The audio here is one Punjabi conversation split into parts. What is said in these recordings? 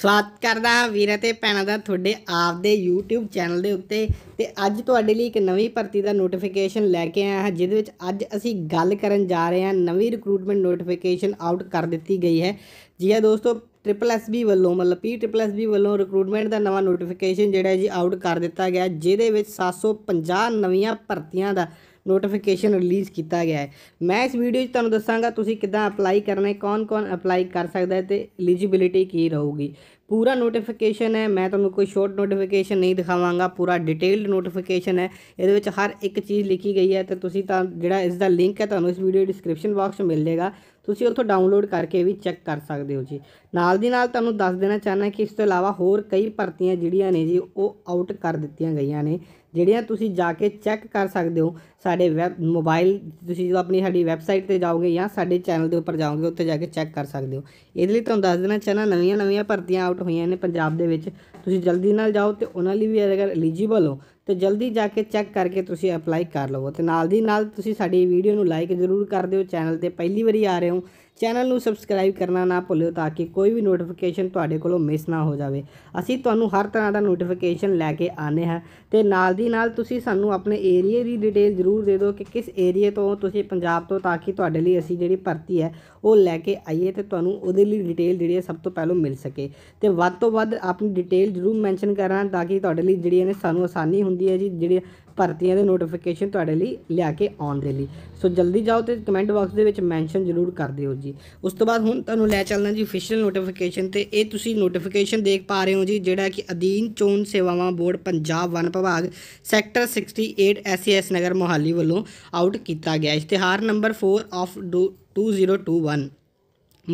ਸਵਾਗਤ ਕਰਦਾ ਵੀਰ ਤੇ ਭੈਣਾਂ ਦਾ ਤੁਹਾਡੇ ਆਪਦੇ YouTube ਚੈਨਲ ਦੇ ਉੱਤੇ ਤੇ ਅੱਜ ਤੁਹਾਡੇ ਲਈ ਇੱਕ ਨਵੀਂ ਭਰਤੀ ਦਾ ਨੋਟੀਫਿਕੇਸ਼ਨ ਲੈ ਕੇ ਆਇਆ ਹਾਂ ਜਿਹਦੇ ਵਿੱਚ ਅੱਜ ਅਸੀਂ ਗੱਲ ਕਰਨ ਜਾ ਰਹੇ ਹਾਂ ਨਵੀਂ ਰਿਕਰੂਟਮੈਂਟ ਨੋਟੀਫਿਕੇਸ਼ਨ ਆਊਟ ਕਰ ਦਿੱਤੀ ਗਈ ਹੈ ਜੀ ਹਾਂ ਦੋਸਤੋ ਟ੍ਰਿਪਲ ਐਸ ਬੀ ਵੱਲੋਂ ਮਤਲਬ ਪੀ ਟ੍ਰਿਪਲ ਐਸ ਬੀ ਵੱਲੋਂ ਰਿਕਰੂਟਮੈਂਟ ਦਾ ਨਵਾਂ ਨੋਟੀਫਿਕੇਸ਼ਨ ਜਿਹੜਾ ਜੀ ਆਊਟ ਕਰ ਦਿੱਤਾ ਗਿਆ ਜਿਹਦੇ ਵਿੱਚ 750 ਨਵੀਆਂ ਭਰਤੀਆਂ ਦਾ ਨੋਟੀਫਿਕੇਸ਼ਨ ਰਿਲੀਜ਼ ਕੀਤਾ ਗਿਆ ਹੈ ਮੈਂ ਇਸ ਵੀਡੀਓ 'ਚ ਤੁਹਾਨੂੰ ਦੱਸਾਂਗਾ ਤੁਸੀਂ ਕਿੱਦਾਂ ਅਪਲਾਈ ਕਰਨਾ ਹੈ ਕੌਣ-ਕੌਣ ਅਪਲਾਈ ਕਰ ਸਕਦਾ ਹੈ ਤੇ ਐਲੀਜੀਬਿਲਿਟੀ ਕੀ ਰਹੂਗੀ ਪੂਰਾ ਨੋਟੀਫਿਕੇਸ਼ਨ ਹੈ ਮੈਂ ਤੁਹਾਨੂੰ ਕੋਈ ਸ਼ਾਰਟ ਨੋਟੀਫਿਕੇਸ਼ਨ ਨਹੀਂ ਦਿਖਾਵਾਂਗਾ ਪੂਰਾ ਡਿਟੇਲਡ ਨੋਟੀਫਿਕੇਸ਼ਨ ਹੈ ਇਹਦੇ ਵਿੱਚ ਹਰ ਇੱਕ ਚੀਜ਼ ਲਿਖੀ ਗਈ ਹੈ ਤੇ ਤੁਸੀਂ ਤਾਂ ਜਿਹੜਾ ਇਸ ਦਾ ਲਿੰਕ ਹੈ ਤੁਹਾਨੂੰ ਇਸ ਵੀਡੀਓ ਡਿਸਕ੍ਰਿਪਸ਼ਨ ਬਾਕਸ 'ਚ ਮਿਲ ਜਾਏਗਾ ਤੁਸੀਂ ਉੱਥੋਂ ਡਾਊਨਲੋਡ ਕਰਕੇ ਵੀ ਚੈੱਕ ਕਰ ਸਕਦੇ ਹੋ ਜੀ ਨਾਲ ਦੀ ਨਾਲ ਤੁਹਾਨੂੰ ਦੱਸ ਦੇਣਾ ਚਾਹਨਾ ਕਿ ਇਸ ਤੋਂ ਇਲਾਵਾ ਹੋਰ ਕਈ ਭਰਤੀਆਂ ਜਿਹੜੀਆਂ ਨੇ ਜੀ ਉਹ ਆਊਟ ਕਰ ਦਿੱਤੀਆਂ ਗਈਆਂ ਨੇ ਜਿਹੜੀਆਂ ਤੁਸੀਂ ਜਾ ਕੇ ਚੈੱਕ ਕਰ ਸਕਦੇ ਹੋ ਸਾਡੇ ਵੈਬ ਮੋਬਾਈਲ ਤੁਸੀਂ ਜਦੋਂ ਆਪਣੀ ਸਾਡੀ ਵੈਬਸਾਈਟ ਤੇ ਜਾਓਗੇ ਜਾਂ ਸਾਡੇ ਚੈਨਲ ਦੇ ਉੱਪਰ ਜਾਓਗੇ ਉੱਥੇ ਜਾ ਕੇ ਚੈੱਕ ਕਰ ਸਕਦੇ ਹੋ ਇਹਦੇ ਲਈ ਤੁਹਾਨੂੰ ਦੱਸ ਦੇਣਾ ਚਾਹਨਾ ਨਵੀਆਂ ਨਵੀਆਂ ਭਰਤੀਆਂ ਆਊਟ ਹੋਈਆਂ ਨੇ ਪੰਜਾਬ ਦੇ ਵਿੱਚ ਤੁਸੀਂ ਜਲਦੀ ਨਾਲ ਜਾਓ ਤੇ ਉਹਨਾਂ ਲਈ ਵੀ ਅਗਰ ਐਲੀਜੀਬਲ ਹੋ ਤੇ ਜਲਦੀ ਜਾ ਕੇ ਚੈੱਕ ਕਰਕੇ ਤੁਸੀਂ ਅਪਲਾਈ ਕਰ ਲਵੋ ਤੇ ਨਾਲ ਦੀ ਨਾਲ ਤੁਸੀਂ ਸਾਡੀ ਵੀਡੀਓ ਨੂੰ ਲਾਈਕ ਜ਼ਰੂਰ ਕਰ ਦਿਓ ਚੈਨਲ ਤੇ ਪਹਿਲੀ ਵਾਰੀ ਆ ਰਹੇ ਹੋ ਚੈਨਲ ਨੂੰ ਸਬਸਕ੍ਰਾਈਬ ਕਰਨਾ ਨਾ ਭੁੱਲਿਓ ਤਾਂ ਕਿ ਕੋਈ ਵੀ ਨੋਟੀਫਿਕੇਸ਼ਨ ਤੁਹਾਡੇ ਕੋਲੋਂ ਮਿਸ ਨਾ ਹੋ ਜਾਵੇ ਅਸੀਂ ਤੁਹਾਨੂੰ ਹਰ ਤਰ੍ਹਾਂ ਦਾ ਨੋਟੀਫਿਕੇਸ਼ਨ ਲੈ ਕੇ ਆਨੇ ਹਾਂ ਤੇ ਨਾਲ ਦੀ ਨਾਲ ਤੁਸੀਂ ਸਾਨੂੰ ਆਪਣੇ ਏਰੀਆ ਦੀ ਡਿਟੇਲ ਜ਼ਰੂਰ ਦੇ ਦਿਓ ਕਿ ਕਿਸ ਏਰੀਆ ਤੋਂ ਤੁਸੀਂ ਪੰਜਾਬ ਤੋਂ ਤਾਂ ਕਿ ਤੁਹਾਡੇ ਲਈ ਅਸੀਂ ਜਿਹੜੀ ਭਰਤੀ ਹੈ ਉਹ ਲੈ ਕੇ ਆਈਏ ਤੇ ਤੁਹਾਨੂੰ ਉਹਦੇ ਲਈ ਡਿਟੇਲ ਜਿਹੜੀ ਹੈ ਸਭ ਤੋਂ ਪਹਿਲਾਂ ਮਿਲ ਸਕੇ ਤੇ ਵੱਧ ਤੋਂ ਵੱਧ ਆਪਣੀ ਡਿਟੇਲ ਜ਼ਰੂਰ ਮੈਂਸ਼ਨ ਕਰਨਾ ਤਾਂ ਕਿ ਤੁਹਾਡੇ ਲਈ ਜਿਹੜੀਆਂ ਨੇ ਸਾਨੂੰ ਆਸਾਨੀ ਹੁੰਦੀ ਹੈ ਜੀ ਜਿਹੜੇ ਭਰਤੀਆਂ ਦੇ ਨੋਟੀਫਿਕੇਸ਼ਨ ਤੁਹਾਡੇ ਲਈ ਲਿਆ ਕੇ ਆਉਣ ਦੇ ਲਈ ਸੋ ਜਲਦੀ ਜਾਓ ਤੇ ਕਮੈਂਟ ਬਾਕਸ ਦੇ ਵਿੱਚ ਮੈਂਸ਼ਨ ਜ਼ਰੂਰ ਕਰ ਦਿਓ ਜੀ ਉਸ ਤੋਂ ਬਾਅਦ ਹੁਣ ਤੁਹਾਨੂੰ ਲੈ ਚੱਲਣਾ ਜੀ ਅਫੀਸ਼ੀਅਲ ਨੋਟੀਫਿਕੇਸ਼ਨ ਤੇ ਇਹ ਤੁਸੀਂ ਨੋਟੀਫਿਕੇਸ਼ਨ ਦੇਖ ਪਾ ਰਹੇ ਹੋ ਜੀ ਜਿਹੜਾ ਕਿ ਅਧੀਨ ਚੋਣ ਸੇਵਾਵਾਂ ਬੋਰਡ ਪੰਜਾਬ ਵਨ ਵਿਭਾਗ ਸੈਕਟਰ 68 ਐਸਐਸ ਨਗਰ ਮੋਹਾਲੀ ਵੱਲੋਂ ਆਊਟ ਕੀਤਾ ਗਿਆ ਇਸ਼ਤਿਹਾਰ ਨੰਬਰ 4 ਆਫ 2021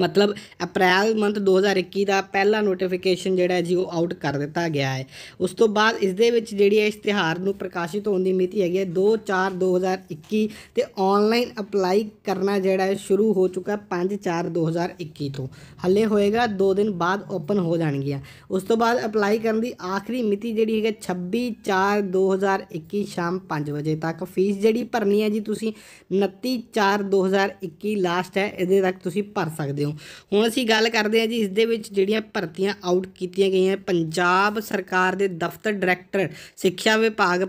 ਮਤਲਬ ਅਪ੍ਰੈਲ ਮੰਥ 2021 ਦਾ ਪਹਿਲਾ ਨੋਟੀਫਿਕੇਸ਼ਨ ਜਿਹੜਾ ਹੈ ਜੀ ਉਹ ਆਊਟ ਕਰ ਦਿੱਤਾ ਗਿਆ ਹੈ ਉਸ ਤੋਂ ਬਾਅਦ ਇਸ ਦੇ ਵਿੱਚ ਜਿਹੜੀ ਹੈ ਇਸ਼ਤਿਹਾਰ ਨੂੰ ਪ੍ਰਕਾਸ਼ਿਤ ਹੋਣ ਦੀ ਮਿਤੀ ਹੈਗੀ ਹੈ 2/4/2021 ਤੇ ਆਨਲਾਈਨ ਅਪਲਾਈ ਕਰਨਾ ਜਿਹੜਾ ਹੈ ਸ਼ੁਰੂ ਹੋ ਚੁੱਕਾ 5/4/2021 ਤੋਂ ਹੱਲੇ ਹੋਏਗਾ 2 ਦਿਨ ਬਾਅਦ ਓਪਨ ਹੋ ਜਾਣਗੀਆਂ ਉਸ ਤੋਂ ਬਾਅਦ ਅਪਲਾਈ ਕਰਨ ਦੀ ਆਖਰੀ ਮਿਤੀ ਜਿਹੜੀ ਹੈਗੀ 26/4/2021 ਸ਼ਾਮ 5 ਵਜੇ ਤੱਕ ਫੀਸ ਜਿਹੜੀ ਭਰਨੀ ਹੈ ਜੀ ਤੁਸੀਂ 29/4/2021 ਲਾਸਟ ਹੈ ਇਹਦੇ ਤੱਕ ਤੁਸੀਂ ਭਰ ਸਕਦੇ ਸਕਦੇ ਹੋ ਹੁਣ ਅਸੀਂ ਗੱਲ ਕਰਦੇ ਹਾਂ ਜੀ ਇਸ ਦੇ ਵਿੱਚ ਜਿਹੜੀਆਂ ਭਰਤੀਆਂ ਆਊਟ ਕੀਤੀਆਂ ਗਈਆਂ ਪੰਜਾਬ ਸਰਕਾਰ ਦੇ ਦਫ਼ਤਰ ਡਾਇਰੈਕਟਰ ਸਿੱਖਿਆ ਵਿਭਾਗ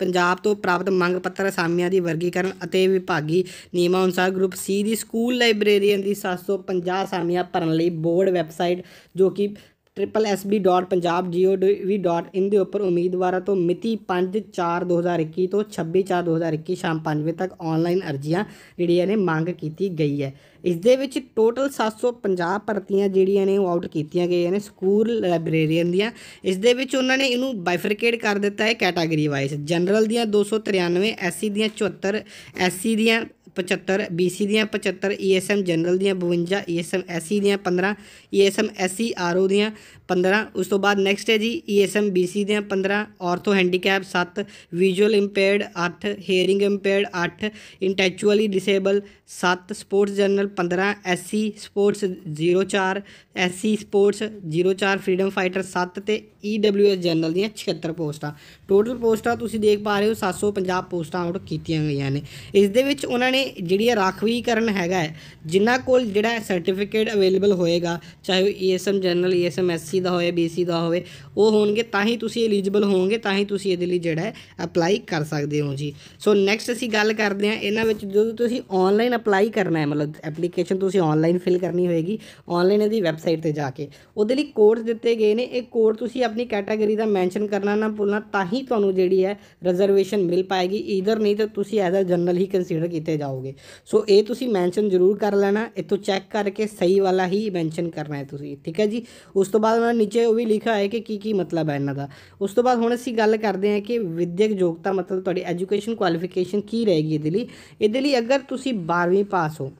ਪੰਜਾਬ ਤੋਂ ਪ੍ਰਾਪਤ ਮੰਗ ਪੱਤਰ ਅਸਾਮੀਆਂ ਦੀ ਵਰਗੀਕਰਨ ਅਤੇ ਵਿਭਾਗੀ ਨਿਯਮਾਂ ਅਨੁਸਾਰ ਗਰੁੱਪ ਸੀ ਦੀ ਸਕੂਲ ਲਾਇਬ੍ਰੇਰੀਅਨ ਦੀ 750 ਅਸਾਮੀਆਂ ਭਰਨ ਲਈ ਬੋਰਡ ਵੈਬਸਾਈਟ ਜੋ ਕਿ tripleSB.punjabgov.in ਦੇ ਉੱਪਰ ਉਮੀਦਵਾਰਾਂ ਤੋਂ ਮਿਤੀ 5/4/2021 ਤੋਂ 26/4/2021 ਸ਼ਾਮ 5 ਵਜੇ ਤੱਕ ਆਨਲਾਈਨ ਅਰਜ਼ੀਆਂ ਜਿਹੜੀਆਂ ਨੇ ਮੰਗ ਕੀਤੀ ਗਈ ਹੈ ਇਸ ਦੇ ਵਿੱਚ ਟੋਟਲ 750 ਭਰਤੀਆਂ ਜਿਹੜੀਆਂ ਨੇ ਉਹ ਆਊਟ ਕੀਤੀਆਂ ਗਈਆਂ ਨੇ ਸਕੂਲ ਲਾਇਬ੍ਰੇਰੀਅਨ ਦੀਆਂ ਇਸ ਦੇ ਵਿੱਚ ਉਹਨਾਂ ਨੇ ਇਹਨੂੰ ਬਾਈਫਰਕੇਟ ਕਰ ਦਿੱਤਾ ਹੈ ਕੈਟਾਗਰੀ ਵਾਈਜ਼ ਜਨਰਲ ਦੀਆਂ 293 ਐਸਸੀ ਦੀਆਂ 74 ਐਸਸੀ ਦੀਆਂ 75 BC ਦੀਆਂ 75 ESM ਜਨਰਲ ਦੀਆਂ 52 ESM SC ਦੀਆਂ 15 ESM SC RO ਦੀਆਂ 15 ਉਸ ਤੋਂ ਬਾਅਦ ਨੈਕਸਟ ਹੈ ਜੀ ESM BC ਦੀਆਂ 15 ortho handicap 7 visual impaired 8 hearing impaired 8 intellectually disable 7 sports general 15 SC sports 04 SC sports 04 freedom fighter 7 ਤੇ EWS ਜਨਰਲ ਦੀਆਂ 76 ਪੋਸਟਾਂ ਟੋਟਲ ਪੋਸਟਾਂ ਤੁਸੀਂ ਦੇਖ ਪਾ ਰਹੇ ਹੋ 750 ਪੋਸਟਾਂ ਆਊਟ ਕੀਤੀਆਂ ਗਈਆਂ ਨੇ ਇਸ ਦੇ ਵਿੱਚ ਉਹਨਾਂ ਨੇ ਜਿਹੜੀ ਰਾਖਵੀਕਰਨ ਹੈਗਾ ਜਿੰਨਾ ਜਿਨ੍ਹਾਂ ਕੋਲ ਜਿਹੜਾ ਸਰਟੀਫਿਕੇਟ ਅਵੇਲੇਬਲ ਹੋਏਗਾ ਚਾਹੇ ਉਹ ਈਐਸਐਮ ਜਨਰਲ ਏਐਸਐਮ ਐਸਸੀ ਦਾ ਹੋਵੇ ਬੀਸੀ ਦਾ ਹੋਵੇ ਉਹ ਹੋਣਗੇ ਤਾਂ ਹੀ ਤੁਸੀਂ ਐਲੀਜੀਬਲ ਹੋਵੋਗੇ ਤਾਂ ਹੀ ਤੁਸੀਂ ਇਹਦੇ ਲਈ ਜਿਹੜਾ ਅਪਲਾਈ ਕਰ ਸਕਦੇ ਹੋ ਜੀ ਸੋ ਨੈਕਸਟ ਅਸੀਂ ਗੱਲ ਕਰਦੇ ਹਾਂ ਇਹਨਾਂ ਵਿੱਚ ਜਦੋਂ ਤੁਸੀਂ ਆਨਲਾਈਨ ਅਪਲਾਈ ਕਰਨਾ ਹੈ ਮਤਲਬ ਐਪਲੀਕੇਸ਼ਨ ਤੁਸੀਂ ਆਨਲਾਈਨ ਫਿਲ ਕਰਨੀ ਹੋਏਗੀ ਆਨਲਾਈਨ ਇਹਦੀ ਵੈਬਸਾਈਟ ਤੇ ਜਾ ਕੇ ਉਹਦੇ ਲਈ ਕੋਡਸ ਦਿੱਤੇ ਗਏ ਨੇ ਇਹ ਕੋਡ ਤੁਸੀਂ ਆਪਣੀ ਕੈਟਾਗਰੀ ਦਾ ਮੈਂਸ਼ਨ ਕਰਨਾ ਨਾ ਭੁੱਲਣਾ ਤਾਂ ਹੀ ਤੁਹਾਨੂੰ ਜਿਹੜੀ ਹੈ ਰਿਜ਼ਰਵੇਸ਼ਨ ਮਿਲ ਪਾਏਗੀ ਇਧਰ ਨਹੀਂ ਤਾਂ ਤੁਸੀਂ ਐਜ਼ ਅ ਜਨਰਲ ਹੀ ਕੰਸੀਡਰ ਕੀਤੇ ਜਾਓ ਪਾਓਗੇ ਸੋ ਇਹ ਤੁਸੀਂ ਮੈਂਸ਼ਨ ਜ਼ਰੂਰ ਕਰ ਲੈਣਾ ਇਥੋਂ ਚੈੱਕ ਕਰਕੇ ਸਹੀ ਵਾਲਾ ਹੀ ਮੈਂਸ਼ਨ ਕਰਨਾ ਹੈ ਤੁਸੀਂ ਠੀਕ ਹੈ ਜੀ ਉਸ ਤੋਂ ਬਾਅਦ ਉਹਨਾਂ ਨੀਚੇ ਉਹ ਵੀ ਲਿਖਿਆ ਹੈ ਕਿ ਕੀ ਕੀ ਮਤਲਬ ਹੈ ਇਹਨਾਂ ਦਾ ਉਸ ਤੋਂ ਬਾਅਦ ਹੁਣ ਅਸੀਂ ਗੱਲ ਕਰਦੇ ਹਾਂ ਕਿ ਵਿਦਿਅਕ ਯੋਗਤਾ ਮਤਲਬ ਤੁਹਾਡੀ ਐਜੂਕੇਸ਼ਨ ਕੁਆਲੀਫਿਕੇਸ਼ਨ ਕੀ ਰਹੇਗੀ ਇਹਦੇ ਲਈ ਇਹਦੇ ਲਈ ਅਗਰ ਤੁਸੀਂ 12ਵੀਂ ਪਾਸ ਹੋ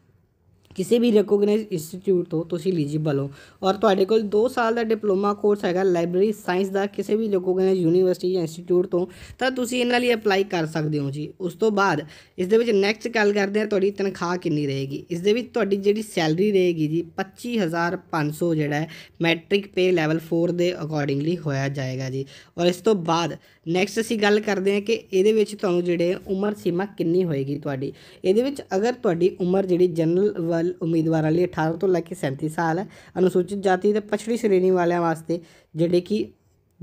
ਕਿਸੇ ਵੀ ਰੈਕੋਗਨਾਈਜ਼ਡ ਇੰਸਟੀਚਿਊਟ ਤੋਂ ਤੁਸੀਂ ਐਲੀਜੀਬਲ ਹੋ ਔਰ ਤੁਹਾਡੇ ਕੋਲ 2 ਸਾਲ ਦਾ ਡਿਪਲੋਮਾ ਕੋਰਸ ਹੈਗਾ ਲਾਇਬ੍ਰੇਰੀ ਸਾਇੰਸ ਦਾ ਕਿਸੇ ਵੀ ਰੈਕੋਗਨਾਈਜ਼ਡ ਯੂਨੀਵਰਸਿਟੀ ਜਾਂ ਇੰਸਟੀਚਿਊਟ ਤੋਂ ਤਾਂ ਤੁਸੀਂ ਇਹਨਾਂ ਲਈ ਅਪਲਾਈ ਕਰ ਸਕਦੇ ਹੋ ਜੀ ਉਸ ਤੋਂ ਬਾਅਦ ਇਸ ਦੇ ਵਿੱਚ ਨੈਕਸਟ ਗੱਲ ਕਰਦੇ ਆ ਤੁਹਾਡੀ ਤਨਖਾਹ ਕਿੰਨੀ ਰਹੇਗੀ ਇਸ ਦੇ ਵਿੱਚ ਤੁਹਾਡੀ ਜਿਹੜੀ ਸੈਲਰੀ ਰਹੇਗੀ ਜੀ 25500 ਜਿਹੜਾ ਹੈ ਮੈਟ੍ਰਿਕ ਪੇ ਲੈਵਲ 4 ਦੇ ਅਕੋਰਡਿੰਗਲੀ ਹੋਇਆ ਜਾਏਗਾ ਜੀ ਔਰ ਇਸ ਤੋਂ ਬਾਅਦ ਨੈਕਸਟ ਅਸੀਂ ਗੱਲ ਕਰਦੇ ਹਾਂ ਕਿ ਇਹਦੇ ਵਿੱਚ ਤੁਹਾਨੂੰ ਜਿਹੜੇ ਉਮਰ ਸੀਮਾ ਕਿੰਨੀ ਹੋਏਗੀ ਤੁਹਾਡੀ ਇਹਦੇ ਵਿੱਚ ਅਗਰ ਤੁਹਾਡੀ ਉਮਰ ਜਿਹੜੀ ਜਨਰਲ ਉਮੀਦਵਾਰਾਂ ਲਈ 18 ਤੋਂ ਲੈ ਕੇ 37 ਸਾਲ ਅਨੁਸੂਚਿਤ ਜਾਤੀ ਤੇ ਪਛੜੀ ਸ਼੍ਰੇਣੀ ਵਾਲਿਆਂ ਵਾਸਤੇ ਜਿਹੜੇ ਕਿ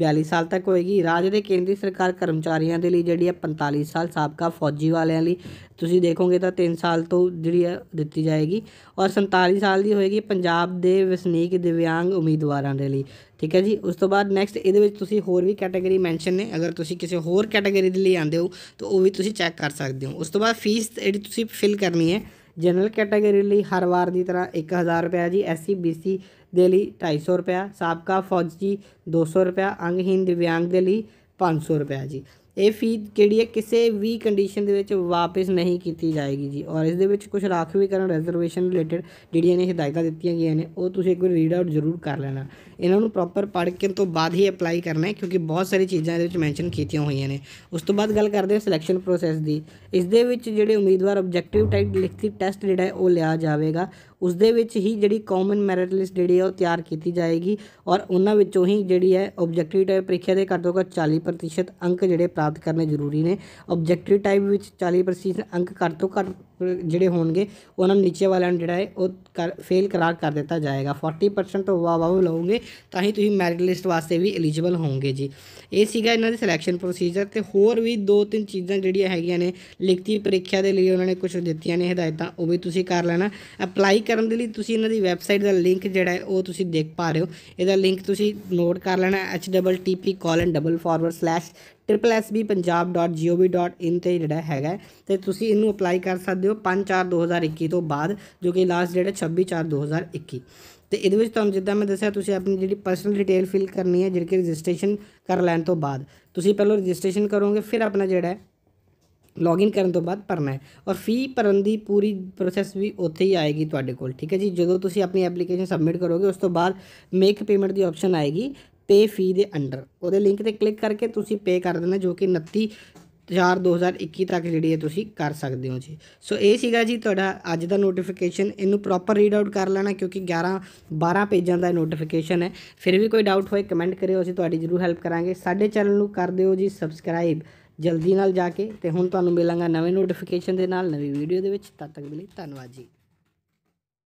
42 ਸਾਲ ਤੱਕ ਹੋਏਗੀ ਰਾਜ ਦੇ ਕੇਂਦਰੀ ਸਰਕਾਰ ਕਰਮਚਾਰੀਆਂ ਦੇ ਲਈ ਜਿਹੜੀ ਹੈ 45 ਸਾਲ ਸਾਬਕਾ ਫੌਜੀ ਵਾਲਿਆਂ ਲਈ ਤੁਸੀਂ ਦੇਖੋਗੇ ਤਾਂ 3 ਸਾਲ ਤੋਂ ਜਿਹੜੀ ਹੈ ਦਿੱਤੀ ਜਾਏਗੀ ਔਰ 47 ਸਾਲ ਦੀ ਹੋਏਗੀ ਪੰਜਾਬ ਦੇ ਵਸਨੀਕ ਦਿਵਿਆਂਗ ਉਮੀਦਵਾਰਾਂ ਦੇ ਲਈ ਠੀਕ ਹੈ ਜੀ ਉਸ ਤੋਂ ਬਾਅਦ ਨੈਕਸਟ ਇਹਦੇ ਵਿੱਚ ਤੁਸੀਂ ਹੋਰ ਵੀ ਕੈਟਾਗਰੀ ਮੈਂਸ਼ਨ ਨੇ ਅਗਰ ਤੁਸੀਂ ਕਿਸੇ ਹੋਰ ਕੈਟਾਗਰੀ ਦੇ ਲਈ ਆਂਦੇ ਹੋ ਤਾਂ ਉਹ ਵੀ ਤੁਸੀਂ ਚੈੱਕ ਕਰ ਸਕਦੇ ਹੋ ਉਸ ਤੋਂ ਬਾਅਦ ਫੀਸ ਜਿਹੜੀ ਤੁਸੀਂ ਫਿਲ ਕਰਨੀ ਹੈ ਜਨਰਲ ਕੈਟਾਗਰੀ ਲਈ ਹਰ ਵਾਰ ਦੀ ਤਰ੍ਹਾਂ 1000 ਰੁਪਏ ਜੀ ਐਸਸੀ ਬੀਸੀ ਦੇ ਲਈ 250 ਰੁਪਏ ਸਾਬਕਾ ਫੌਜੀ 200 ਰੁਪਏ ਅੰਗਹੀਨ ਦਿਵਿਆੰਗ ਦੇ ਲਈ 500 ਰੁਪਏ ਜੀ ਇਹ ਫੀ ਕਿਹੜੀ ਹੈ ਕਿਸੇ ਵੀ ਕੰਡੀਸ਼ਨ ਦੇ ਵਿੱਚ ਵਾਪਸ ਨਹੀਂ ਕੀਤੀ ਜਾਏਗੀ ਜੀ ਔਰ ਇਸ ਦੇ ਵਿੱਚ ਕੁਝ ਰਾਖਵੀਕਰਨ ਰਿਜ਼ਰਵੇਸ਼ਨ ਰਿਲੇਟਡ ਜਿਹੜੀਆਂ ਨੇ ਹਦਾਇਤਾਂ ਦਿੱਤੀਆਂ ਗਈਆਂ ਨੇ ਉਹ ਤੁਸੀਂ ਇੱਕ ਵਾਰ ਰੀਡ ਆਊਟ ਜ਼ਰੂਰ ਕਰ ਲੈਣਾ ਇਹਨਾਂ ਨੂੰ ਪ੍ਰੋਪਰ ਪੜ੍ਹ ਕੇ ਤੋਂ ਬਾਅਦ ਹੀ ਅਪਲਾਈ ਕਰਨਾ ਹੈ ਕਿਉਂਕਿ ਬਹੁਤ ਸਾਰੀ ਚੀਜ਼ਾਂ ਇਹਦੇ ਵਿੱਚ ਮੈਂਸ਼ਨ ਕੀਤੀਆਂ ਹੋਈਆਂ ਨੇ ਉਸ ਤੋਂ ਬਾਅਦ ਗੱਲ ਕਰਦੇ ਹਾਂ ਸਿਲੈਕਸ਼ਨ ਪ੍ਰੋਸੈਸ ਦੀ ਇਸ ਦੇ ਵਿੱਚ ਜਿਹੜੇ ਉਮੀਦਵਾਰ ਆਬਜੈਕਟਿਵ ਟਾਈਪ ਲਿਖਤੀ ਟੈਸਟ ਜਿਹੜਾ ਉਹ ਲਿਆ ਜਾਵੇਗਾ ਉਸ ਦੇ ਵਿੱਚ ਹੀ ਜਿਹੜੀ ਕਾਮਨ ਮੈਰਿਟ ਲਿਸਟ ਜਿਹੜੀ ਹੈ ਉਹ ਤਿਆਰ ਕੀਤੀ ਜਾਏਗੀ ਔਰ ਉਹਨਾਂ ਵਿੱਚੋਂ ਹੀ ਜਿਹੜੀ ਹੈ ਆਬਜੈਕਟਿਵ ਟਾਈਪ ਪ੍ਰੀਖਿਆ ਦੇ ਘੱਟ ਘੱਟ 40% ਅੰਕ ਜਿਹੜੇ ਪ੍ਰਾਪਤ ਕਰਨੇ ਜ਼ਰੂਰੀ ਨੇ ਆਬਜੈਕਟਿਵ ਟਾਈਪ ਵਿੱਚ 40% ਅੰਕ ਘੱਟ ਤੋਂ ਘੱਟ ਜਿਹੜੇ ਹੋਣਗੇ ਉਹਨਾਂ ਨੂੰ ਨੀਚੇ ਵਾਲਿਆਂ ਨੂੰ ਜਿਹੜਾ ਹੈ ਉਹ ਫੇਲ ਕਰਾ ਕਰ ਦਿੱਤਾ ਜਾਏਗਾ 40% ਤੋਂ ਵਾਹ ਲਓਗੇ ਤਾਂ ਹੀ ਤੁਸੀਂ ਮੈਰਿਟ ਲਿਸਟ ਵਾਸਤੇ ਵੀ ਐਲੀਜੀਬਲ ਹੋਵੋਗੇ ਜੀ ਇਹ ਸੀਗਾ ਇਹਨਾਂ ਦੇ ਸਿਲੈਕਸ਼ਨ ਪ੍ਰੋਸੀਜਰ ਤੇ ਹੋਰ ਵੀ ਦੋ ਤਿੰਨ ਚੀਜ਼ਾਂ ਜਿਹੜੀਆਂ ਹੈਗੀਆਂ ਨੇ ਲਿਖਤੀ ਪ੍ਰੀਖਿਆ ਦੇ ਲਈ ਉਹਨਾਂ ਨੇ ਕੁਝ ਦਿੱਤੀਆਂ ਨੇ ਹਦਾਇਤਾਂ ਉਹ ਵੀ ਤੁਸੀਂ ਕਰ ਲੈਣਾ ਅਪਲਾਈ ਕਰਨ ਦੇ ਲਈ ਤੁਸੀਂ ਇਹਨਾਂ ਦੀ ਵੈਬਸਾਈਟ ਦਾ ਲਿੰਕ ਜਿਹੜਾ ਹੈ ਉਹ ਤੁਸੀਂ ਦੇਖ ਪਾ ਰਹੇ ਹੋ ਇਹਦਾ ਲਿੰਕ ਤੁਸੀਂ ਨੋਟ ਕਰ ਲੈਣਾ http triplesbpunjab.gov.in ਤੇ ਜਿਹੜਾ ਹੈਗਾ ਤੇ ਤੁਸੀਂ ਇਹਨੂੰ ਅਪਲਾਈ ਕਰ ਸਕਦੇ ਹੋ 5/4/2021 ਤੋਂ ਬਾਅਦ ਜੋ ਕਿ ਲਾਸਟ ਡੇਟ ਹੈ 26/4/2021 ਤੇ ਇਹਦੇ ਵਿੱਚ ਤੁਹਾਨੂੰ ਜਿੱਦਾਂ ਮੈਂ ਦੱਸਿਆ ਤੁਸੀਂ ਆਪਣੀ ਜਿਹੜੀ ਪਰਸਨਲ ਡਿਟੇਲ ਫਿਲ ਕਰਨੀ ਹੈ ਜਿਹੜੀ ਕਿ ਰਜਿਸਟ੍ਰੇਸ਼ਨ ਕਰ ਲੈਣ ਤੋਂ ਬਾਅਦ ਤੁਸੀਂ ਪਹਿਲਾਂ ਰਜਿਸਟ੍ਰੇਸ਼ਨ ਕਰੋਗੇ ਫਿਰ ਆਪਣਾ ਜਿਹੜਾ ਹੈ ਲੌਗਇਨ ਕਰਨ ਤੋਂ ਬਾਅਦ ਭਰਨਾ ਹੈ ਔਰ ਫੀ ਭਰਨ ਦੀ ਪੂਰੀ ਪ੍ਰੋਸੈਸ ਵੀ ਉੱਥੇ ਹੀ ਆਏਗੀ ਤੁਹਾਡੇ ਕੋਲ ਠੀਕ ਹੈ ਜੀ ਜਦੋਂ ਤੁਸੀਂ ਆਪਣੀ ਐਪਲੀਕੇਸ਼ਨ ਸਬਮਿਟ ਕਰੋਗੇ ਉਸ ਤੋਂ ਬਾਅਦ ਮੇਕ ਪੇਮੈਂਟ ਦੀ ਆਪਸ਼ਨ ਆਏਗੀ ਪੇ ਫੀ ਦੇ ਅੰਡਰ ਉਹਦੇ ਲਿੰਕ ਤੇ ਕਲਿੱਕ ਕਰਕੇ ਤੁਸੀਂ ਪੇ ਕਰ ਦੇਣਾ ਜੋ ਕਿ 29 4 2021 ਤੱਕ ਜਿਹੜੀ ਹੈ ਤੁਸੀਂ ਕਰ ਸਕਦੇ ਹੋ ਜੀ ਸੋ ਇਹ ਸੀਗਾ ਜੀ ਤੁਹਾਡਾ ਅੱਜ ਦਾ ਨੋਟੀਫਿਕੇਸ਼ਨ ਇਹਨੂੰ ਪ੍ਰੋਪਰ ਰੀਡ ਆਊਟ ਕਰ ਲੈਣਾ ਕਿਉਂਕਿ 11 12 ਪੇਜਾਂ ਦਾ ਨੋਟੀਫਿਕੇਸ਼ਨ ਹੈ ਫਿਰ ਵੀ ਕੋਈ ਡਾਊਟ ਹੋਏ ਕਮੈਂਟ ਕਰਿਓ ਅਸੀਂ ਤੁਹਾਡੀ ਜ਼ਰੂਰ ਹੈਲਪ ਕਰਾਂਗੇ ਸਾਡੇ ਚੈਨਲ ਨੂੰ ਕਰ ਦਿਓ ਜੀ ਸਬਸਕ੍ਰਾਈਬ ਜਲਦੀ ਨਾਲ ਜਾ ਕੇ ਤੇ ਹੁਣ ਤੁਹਾਨੂੰ ਮਿਲਾਂਗਾ ਨਵੇਂ ਨੋਟੀਫਿਕੇਸ਼ਨ ਦੇ ਨਾਲ ਨਵੀਂ ਵੀਡੀਓ ਦੇ ਵਿੱਚ ਤਦ ਤੱਕ ਲਈ ਧੰਨਵਾਦ ਜੀ